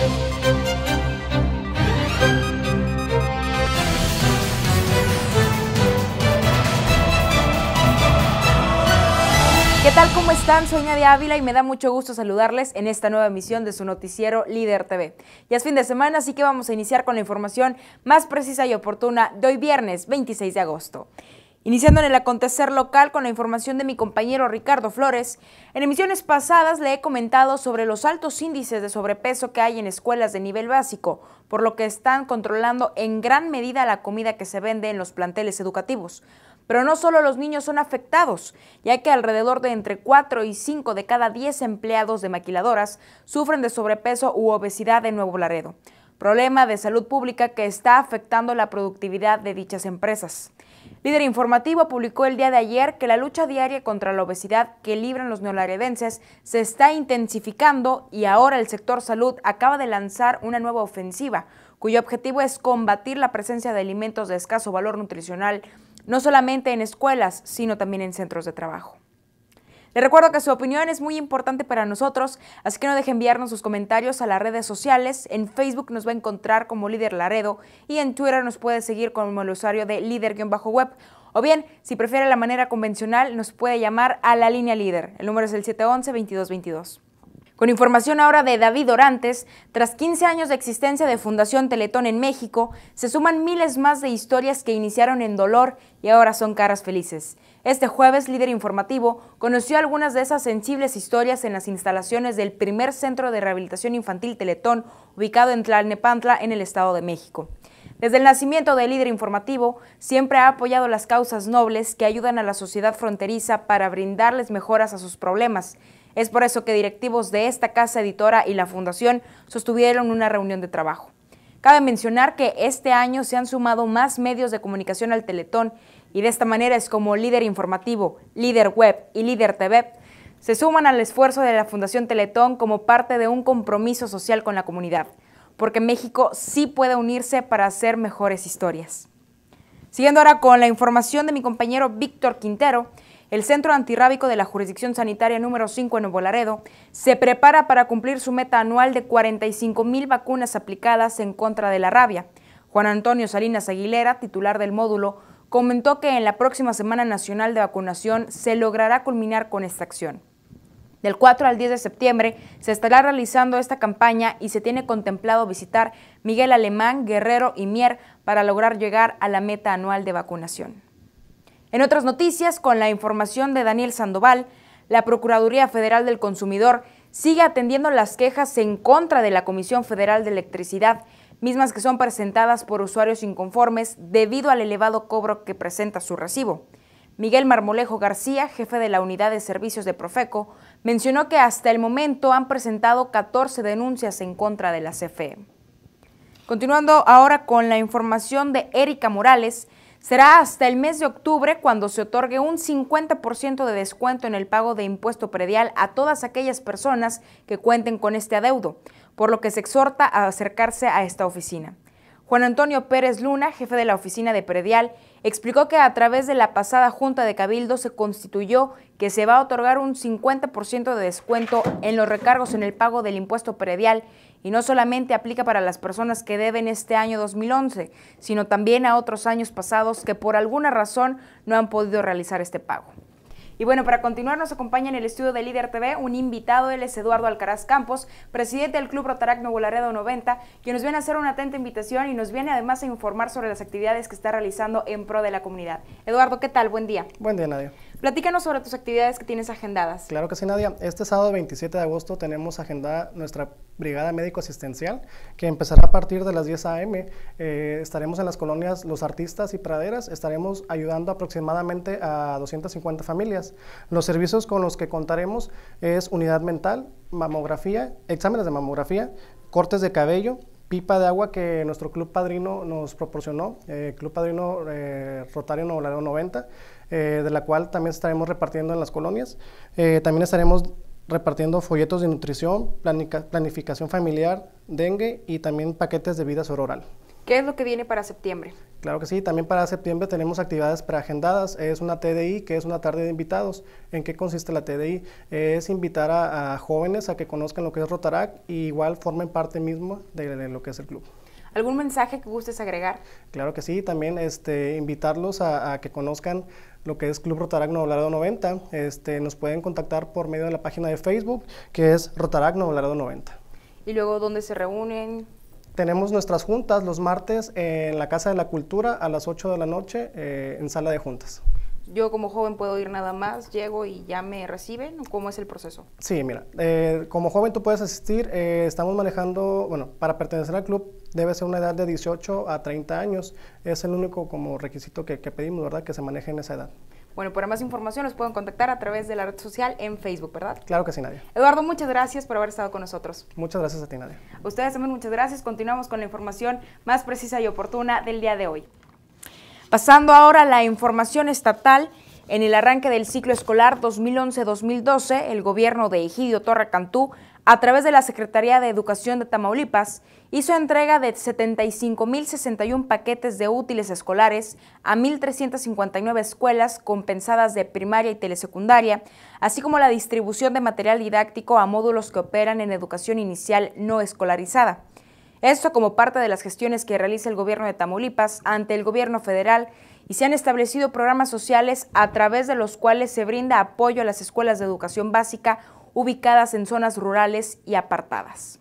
¿Qué tal? ¿Cómo están? Soy de Ávila y me da mucho gusto saludarles en esta nueva emisión de su noticiero Líder TV. Ya es fin de semana, así que vamos a iniciar con la información más precisa y oportuna de hoy viernes 26 de agosto. Iniciando en el acontecer local con la información de mi compañero Ricardo Flores, en emisiones pasadas le he comentado sobre los altos índices de sobrepeso que hay en escuelas de nivel básico, por lo que están controlando en gran medida la comida que se vende en los planteles educativos. Pero no solo los niños son afectados, ya que alrededor de entre 4 y 5 de cada 10 empleados de maquiladoras sufren de sobrepeso u obesidad en Nuevo Laredo, problema de salud pública que está afectando la productividad de dichas empresas. Líder informativo publicó el día de ayer que la lucha diaria contra la obesidad que libran los neolaredenses se está intensificando y ahora el sector salud acaba de lanzar una nueva ofensiva cuyo objetivo es combatir la presencia de alimentos de escaso valor nutricional no solamente en escuelas, sino también en centros de trabajo. Le recuerdo que su opinión es muy importante para nosotros, así que no deje enviarnos sus comentarios a las redes sociales. En Facebook nos va a encontrar como Líder Laredo y en Twitter nos puede seguir como el usuario de líder-web. O bien, si prefiere la manera convencional, nos puede llamar a la línea líder. El número es el 711-2222. Con información ahora de David Orantes, tras 15 años de existencia de Fundación Teletón en México, se suman miles más de historias que iniciaron en dolor y ahora son caras felices. Este jueves, líder informativo conoció algunas de esas sensibles historias en las instalaciones del primer centro de rehabilitación infantil Teletón, ubicado en Tlalnepantla, en el Estado de México. Desde el nacimiento del líder informativo, siempre ha apoyado las causas nobles que ayudan a la sociedad fronteriza para brindarles mejoras a sus problemas. Es por eso que directivos de esta casa editora y la fundación sostuvieron una reunión de trabajo. Cabe mencionar que este año se han sumado más medios de comunicación al Teletón y de esta manera es como Líder Informativo, Líder Web y Líder TV se suman al esfuerzo de la Fundación Teletón como parte de un compromiso social con la comunidad, porque México sí puede unirse para hacer mejores historias. Siguiendo ahora con la información de mi compañero Víctor Quintero, el Centro Antirrábico de la Jurisdicción Sanitaria número 5 en Nuevo Laredo se prepara para cumplir su meta anual de 45 mil vacunas aplicadas en contra de la rabia. Juan Antonio Salinas Aguilera, titular del módulo, comentó que en la próxima Semana Nacional de Vacunación se logrará culminar con esta acción. Del 4 al 10 de septiembre se estará realizando esta campaña y se tiene contemplado visitar Miguel Alemán, Guerrero y Mier para lograr llegar a la meta anual de vacunación. En otras noticias, con la información de Daniel Sandoval, la Procuraduría Federal del Consumidor sigue atendiendo las quejas en contra de la Comisión Federal de Electricidad, mismas que son presentadas por usuarios inconformes debido al elevado cobro que presenta su recibo. Miguel Marmolejo García, jefe de la Unidad de Servicios de Profeco, mencionó que hasta el momento han presentado 14 denuncias en contra de la CFE. Continuando ahora con la información de Erika Morales, Será hasta el mes de octubre cuando se otorgue un 50% de descuento en el pago de impuesto predial a todas aquellas personas que cuenten con este adeudo, por lo que se exhorta a acercarse a esta oficina. Juan Antonio Pérez Luna, jefe de la oficina de Predial, explicó que a través de la pasada Junta de Cabildo se constituyó que se va a otorgar un 50% de descuento en los recargos en el pago del impuesto predial y no solamente aplica para las personas que deben este año 2011, sino también a otros años pasados que por alguna razón no han podido realizar este pago. Y bueno, para continuar nos acompaña en el estudio de Líder TV un invitado, él es Eduardo Alcaraz Campos, presidente del Club Rotarac Nuevo Laredo 90, que nos viene a hacer una atenta invitación y nos viene además a informar sobre las actividades que está realizando en pro de la comunidad. Eduardo, ¿qué tal? Buen día. Buen día, Nadia. Platícanos sobre tus actividades que tienes agendadas. Claro que sí, Nadia. Este sábado 27 de agosto tenemos agendada nuestra brigada médico-asistencial, que empezará a partir de las 10 a.m. Eh, estaremos en las colonias Los Artistas y Praderas, estaremos ayudando aproximadamente a 250 familias. Los servicios con los que contaremos es unidad mental, mamografía, exámenes de mamografía, cortes de cabello, pipa de agua que nuestro club padrino nos proporcionó, eh, Club Padrino eh, Rotario 90, eh, de la cual también estaremos repartiendo en las colonias. también estaremos repartiendo folletos de nutrición, planificación familiar, dengue y también paquetes de vida sororal. ¿Qué es lo que viene para septiembre? Claro que sí, también para septiembre tenemos actividades preagendadas. Es una TDI, que es una tarde de invitados. ¿En qué consiste la TDI? Es invitar a, jóvenes a que conozcan lo que es Rotarac y igual formen parte mismo de, lo que es el club. ¿Algún mensaje que gustes agregar? Claro que sí, también este, invitarlos a, que conozcan lo que es Club Rotarac Nuevo 90. Este, nos pueden contactar por medio de la página de Facebook, que es Rotarac Nuevo 90. ¿Y luego dónde se reúnen? Tenemos nuestras juntas los martes en la Casa de la Cultura a las 8 de la noche eh, en sala de juntas yo como joven puedo ir nada más, llego y ya me reciben, ¿cómo es el proceso? Sí, mira, eh, como joven tú puedes asistir, eh, estamos manejando, bueno, para pertenecer al club debe ser una edad de 18 a 30 años, es el único como requisito que, pedimos, ¿verdad? Que se maneje en esa edad. Bueno, para más información los pueden contactar a través de la red social en Facebook, ¿verdad? Claro que sí, Nadia. Eduardo, muchas gracias por haber estado con nosotros. Muchas gracias a ti, Nadia. ustedes también muchas gracias. Continuamos con la información más precisa y oportuna del día de hoy. Pasando ahora a la información estatal, en el arranque del ciclo escolar 2011-2012, el gobierno de Egidio Torre Cantú, a través de la Secretaría de Educación de Tamaulipas, hizo entrega de 75.061 paquetes de útiles escolares a 1.359 escuelas compensadas de primaria y telesecundaria, así como la distribución de material didáctico a módulos que operan en educación inicial no escolarizada. Esto como parte de las gestiones que realiza el gobierno de Tamaulipas ante el gobierno federal y se han establecido programas sociales a través de los cuales se brinda apoyo a las escuelas de educación básica ubicadas en zonas rurales y apartadas.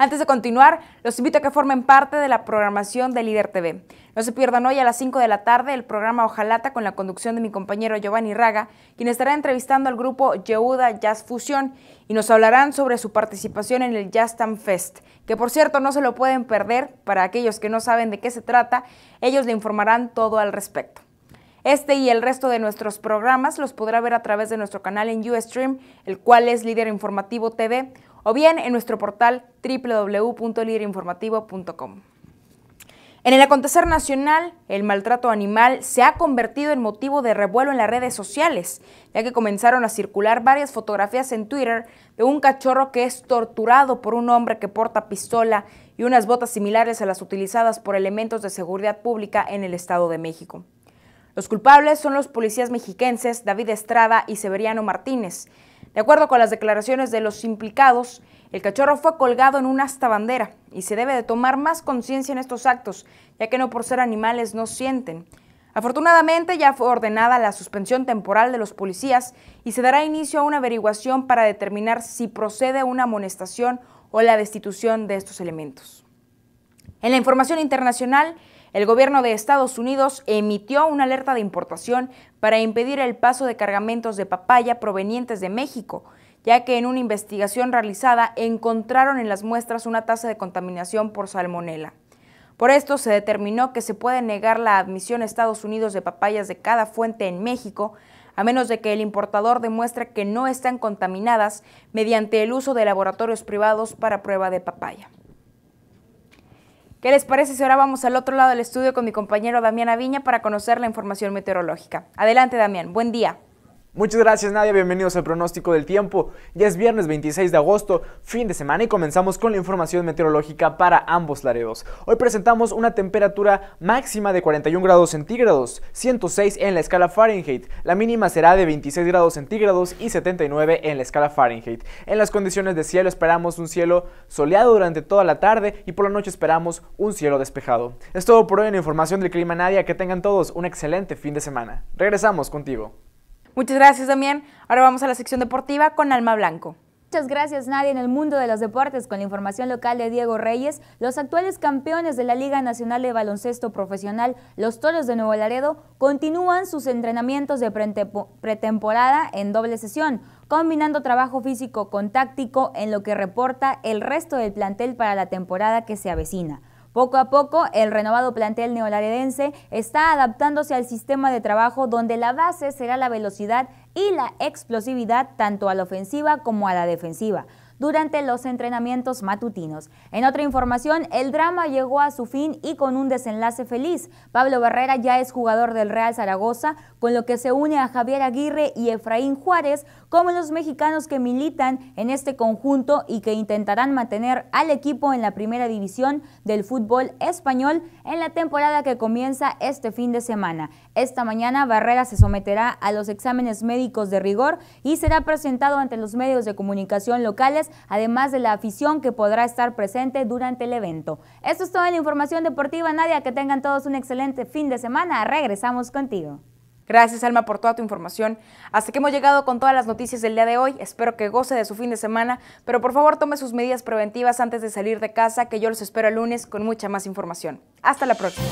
Antes de continuar, los invito a que formen parte de la programación de Líder TV. No se pierdan hoy a las 5 de la tarde el programa Ojalata con la conducción de mi compañero Giovanni Raga, quien estará entrevistando al grupo Yehuda Jazz Fusión y nos hablarán sobre su participación en el Jazz Fest, que por cierto no se lo pueden perder, para aquellos que no saben de qué se trata, ellos le informarán todo al respecto. Este y el resto de nuestros programas los podrá ver a través de nuestro canal en Ustream, el cual es Líder Informativo TV o bien en nuestro portal www.liderinformativo.com. En el acontecer nacional, el maltrato animal se ha convertido en motivo de revuelo en las redes sociales, ya que comenzaron a circular varias fotografías en Twitter de un cachorro que es torturado por un hombre que porta pistola y unas botas similares a las utilizadas por elementos de seguridad pública en el Estado de México. Los culpables son los policías mexiquenses David Estrada y Severiano Martínez, de acuerdo con las declaraciones de los implicados, el cachorro fue colgado en una asta bandera y se debe de tomar más conciencia en estos actos, ya que no por ser animales no sienten. Afortunadamente ya fue ordenada la suspensión temporal de los policías y se dará inicio a una averiguación para determinar si procede una amonestación o la destitución de estos elementos. En la información internacional, el gobierno de Estados Unidos emitió una alerta de importación para impedir el paso de cargamentos de papaya provenientes de México, ya que en una investigación realizada encontraron en las muestras una tasa de contaminación por salmonela. Por esto se determinó que se puede negar la admisión a Estados Unidos de papayas de cada fuente en México, a menos de que el importador demuestre que no están contaminadas mediante el uso de laboratorios privados para prueba de papaya. ¿Qué les parece si ahora vamos al otro lado del estudio con mi compañero Damián Aviña para conocer la información meteorológica? Adelante, Damián. Buen día. Muchas gracias Nadia, bienvenidos al pronóstico del tiempo. Ya es viernes 26 de agosto, fin de semana y comenzamos con la información meteorológica para ambos laredos. Hoy presentamos una temperatura máxima de 41 grados centígrados, 106 en la escala Fahrenheit, la mínima será de 26 grados centígrados y 79 en la escala Fahrenheit. En las condiciones de cielo esperamos un cielo soleado durante toda la tarde y por la noche esperamos un cielo despejado. Es todo por hoy en información del clima Nadia, que tengan todos un excelente fin de semana. Regresamos contigo. Muchas gracias, Damián. Ahora vamos a la sección deportiva con Alma Blanco. Muchas gracias Nadie En el mundo de los deportes, con la información local de Diego Reyes, los actuales campeones de la Liga Nacional de Baloncesto Profesional, los Toros de Nuevo Laredo, continúan sus entrenamientos de pretemporada en doble sesión, combinando trabajo físico con táctico en lo que reporta el resto del plantel para la temporada que se avecina. Poco a poco, el renovado plantel neolaredense está adaptándose al sistema de trabajo donde la base será la velocidad y la explosividad tanto a la ofensiva como a la defensiva durante los entrenamientos matutinos. En otra información, el drama llegó a su fin y con un desenlace feliz. Pablo Barrera ya es jugador del Real Zaragoza, con lo que se une a Javier Aguirre y Efraín Juárez como los mexicanos que militan en este conjunto y que intentarán mantener al equipo en la primera división del fútbol español en la temporada que comienza este fin de semana. Esta mañana Barrera se someterá a los exámenes médicos de rigor y será presentado ante los medios de comunicación locales además de la afición que podrá estar presente durante el evento. Esto es toda la información deportiva, Nadia. Que tengan todos un excelente fin de semana. Regresamos contigo. Gracias Alma por toda tu información. Hasta que hemos llegado con todas las noticias del día de hoy. Espero que goce de su fin de semana, pero por favor tome sus medidas preventivas antes de salir de casa, que yo los espero el lunes con mucha más información. Hasta la próxima.